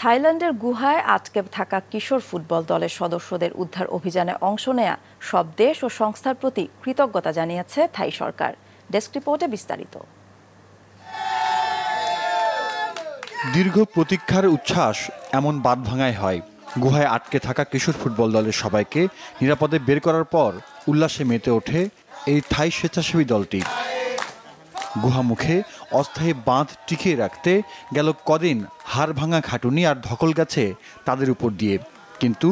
থাইল্যান্ডের গুহায় আটকে থাকা কিশোর ফুটবল দলের সদস্যদের উদ্ধার অভিযানে অংশ নেয়া সব দেশ ও সংস্থার প্রতি কৃতজ্ঞতা জানিয়েছে থাই সরকার ডেস্ক রিপোর্টে বিস্তারিত দীর্ঘ প্রতীক্ষার উচ্ছ্বাস এমন বাদ ভাঙায় হয় গুহায় আটকে থাকা কিশোর ফুটবল দলের সবাইকে নিরাপদে বের করার পর উল্লাসে মেতে ওঠে এই থাই স্বেচ্ছাসেবী দলটি গুহামুখে অস্থায়ী বাঁধ টিকিয়ে রাখতে গেল কদিন হাড় ভাঙা খাটুনি আর ধকল গেছে তাদের উপর দিয়ে কিন্তু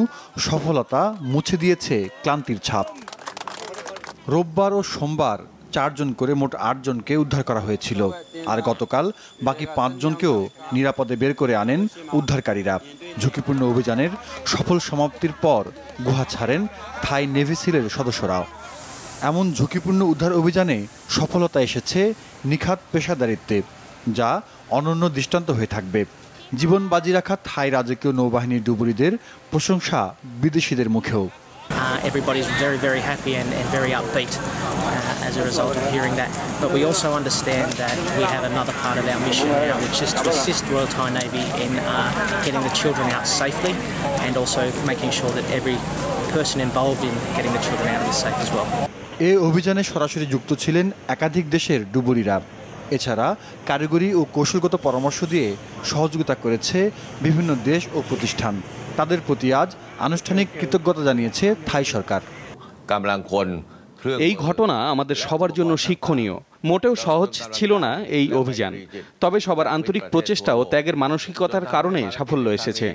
সফলতা মুছে দিয়েছে ক্লান্তির ছাপ রোববার ও সোমবার চারজন করে মোট আটজনকে উদ্ধার করা হয়েছিল আর গতকাল বাকি পাঁচজনকেও নিরাপদে বের করে আনেন উদ্ধারকারীরা ঝুঁকিপূর্ণ অভিযানের সফল সমাপ্তির পর গুহা ছাড়েন থাই নেভিসিলের সদস্যরাও এমন ঝুঁকিপূর্ণ উদ্ধার অভিযানে সফলতা এসেছে নিখাত পেশাদারিত্বে যা অনন্য দৃষ্টান্ত হয়ে থাকবে জীবন বাজি রাখা থাই রাজকীয় নৌবাহিনীর ডুবুরিদের প্রশংসা বিদেশিদের মুখেও Uh, everybody's very, very happy and, and very upbeat as a result of hearing that. But we also understand that we have another part of our mission now, which is to assist Royal Thai Navy in uh, getting the children out safely and also making sure that every person involved in getting the children out is safe as well. এ অভিযানে সরাসরি যুক্ত ছিলেন একাধিক দেশের ডুবুরিরা এছাড়া কারিগরি ও কৌশলগত পরামর্শ দিয়ে সহযোগিতা করেছে বিভিন্ন দেশ ও প্রতিষ্ঠান তাদের প্রতি আজ আনুষ্ঠানিক কৃতজ্ঞতা জানিয়েছে থাই সরকার กำลังคน এই ঘটনা আমাদের সবার জন্য শিক্ষণীয় মোটেও সহজ ছিল না এই অভিযান তবে সবার আন্তরিক প্রচেষ্টা ও ত্যাগের মানসিকতার কারণে সাফল্য এসেছে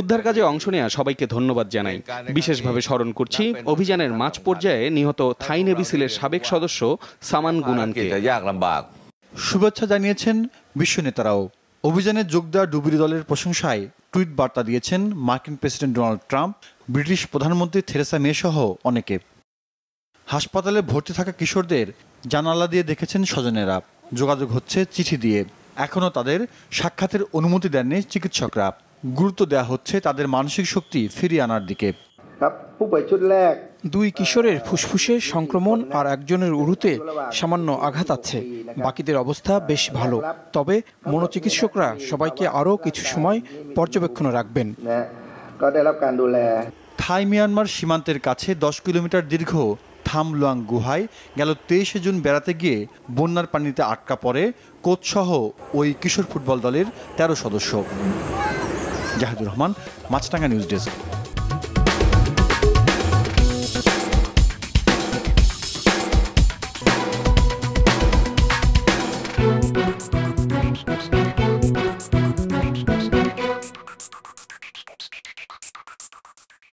উদ্ধার কাজে অংশ নেওয়া সবাইকে ধন্যবাদ জানাই বিশেষভাবে স্মরণ করছি অভিযানের মাঝ পর্যায়ে নিহত থাই নেভিসিলের সাবেক সদস্য সামান গুনানকে শুভেচ্ছা জানিয়েছেন বিশ্ব নেতারাও অভিযানে যোগ দেওয়া ডুবুরি দলের প্রশংসায় টুইট বার্তা দিয়েছেন মার্কিন প্রেসিডেন্ট ডোনাল্ড ট্রাম্প ব্রিটিশ প্রধানমন্ত্রী থেরেসা মে সহ অনেকে হাসপাতালে ভর্তি থাকা কিশোরদের জানালা দিয়ে দেখেছেন স্বজনেরা যোগাযোগ হচ্ছে চিঠি দিয়ে এখনও তাদের সাক্ষাতের অনুমতি দেননি চিকিৎসকরা গুরুত্ব দেওয়া হচ্ছে তাদের মানসিক শক্তি ফিরিয়ে আনার দিকে দুই কিশোরের ফুসফুসে সংক্রমণ আর একজনের উরুতে সামান্য আঘাত আছে বাকিদের অবস্থা বেশ ভালো তবে মনোচিকিৎসকরা সবাইকে আরও কিছু সময় পর্যবেক্ষণে রাখবেন থাই মিয়ানমার সীমান্তের কাছে দশ কিলোমিটার দীর্ঘ থামলুয়াং গুহায় গেল তেইশে জুন বেড়াতে গিয়ে বন্যার পানিতে আটকা পড়ে কোচসহ ওই কিশোর ফুটবল দলের ১৩ সদস্য জাহিদুর রহমান মাছটাঙ্গা নিউজ ডেস্ক